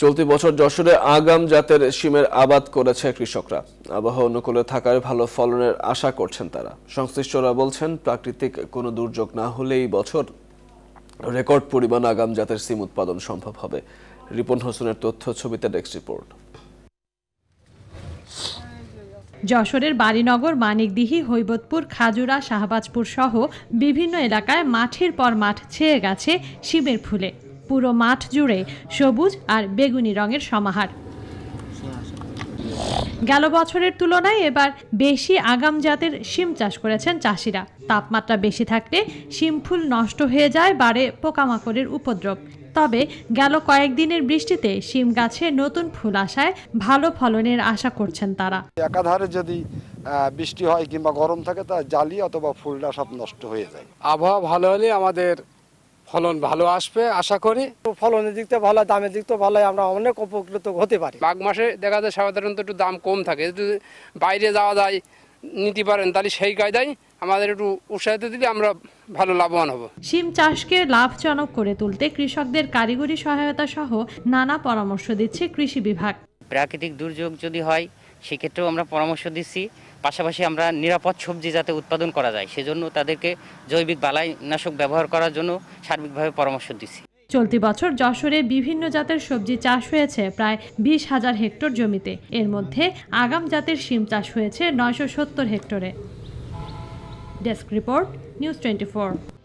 চলতি বছর যশোরে আগাম জাতের শিমের আবাদ করেছে কৃষকরা আবহাওয়া অনুকূলে থাকার ভালো ফলনের আশা করছেন তারা সংশ্লিষ্টরা বলছেন প্রাকৃতিক কোনো দুর্যোগ না হলে এই বছর রেকর্ড পরিমাণ আগাম জাতের সিম উৎপাদন সম্ভব হবে রিপন হোসেনের তথ্য ছবিতে ডেস্ক রিপোর্ট যশোরের বাড়িনগর মানিকদিহি হৈবতপুর খাজুরা শাহবাজপুর সহ বিভিন্ন এলাকায় মাঠের পর মাঠ ছেয়ে গেছে শিবের ফুলে পুরো মাঠ জুড়ে সবুজ আর বেগুনি রঙের সমাহার গেল বছরের তুলনায় এবার বেশি আগাম জাতের শিম চাষ করেছেন চাষিরা তাপমাত্রা বেশি থাকলে শিম ফুল নষ্ট হয়ে যায় বাড়ে পোকামাকড়ের উপদ্রব তবে গেল কয়েকদিনের বৃষ্টিতে শিম গাছে নতুন ফুল আসায় ভালো ফলনের আশা করছেন তারা একাধারে যদি বৃষ্টি হয় কিংবা গরম থাকে তা জালি অথবা ফুলটা সব নষ্ট হয়ে যায় আবহাওয়া ভালো হলে আমাদের ফলন ভালো আসবে আশা করি ফলনের দিক থেকে ভালো দামের দিক থেকে ভালো আমরা অনেক উপকৃত হতে পারি মাঘ মাসে দেখা যায় সাধারণত একটু দাম কম থাকে যদি বাইরে যাওয়া যায় নিতে পারেন তাহলে সেই কায়দায় আমাদের একটু উৎসাহিত দিলে আমরা ভালো লাভবান হব সিম চাষকে লাভজনক করে তুলতে কৃষকদের কারিগরি সহায়তা সহ নানা পরামর্শ দিচ্ছে কৃষি বিভাগ প্রাকৃতিক দুর্যোগ যদি হয় সেক্ষেত্রেও আমরা পরামর্শ দিচ্ছি পাশাপাশি আমরা নিরাপদ সবজি যাতে উৎপাদন করা যায় সেজন্য তাদেরকে জৈবিক বালাইনাশক ব্যবহার করার জন্য সার্বিকভাবে পরামর্শ দিচ্ছি চলতি বছর যশোরে বিভিন্ন জাতের সবজি চাষ হয়েছে প্রায় বিশ হাজার হেক্টর জমিতে এর মধ্যে আগাম জাতের শিম চাষ হয়েছে নয়শো সত্তর হেক্টরে ডেস্ক রিপোর্ট নিউজ টোয়েন্টি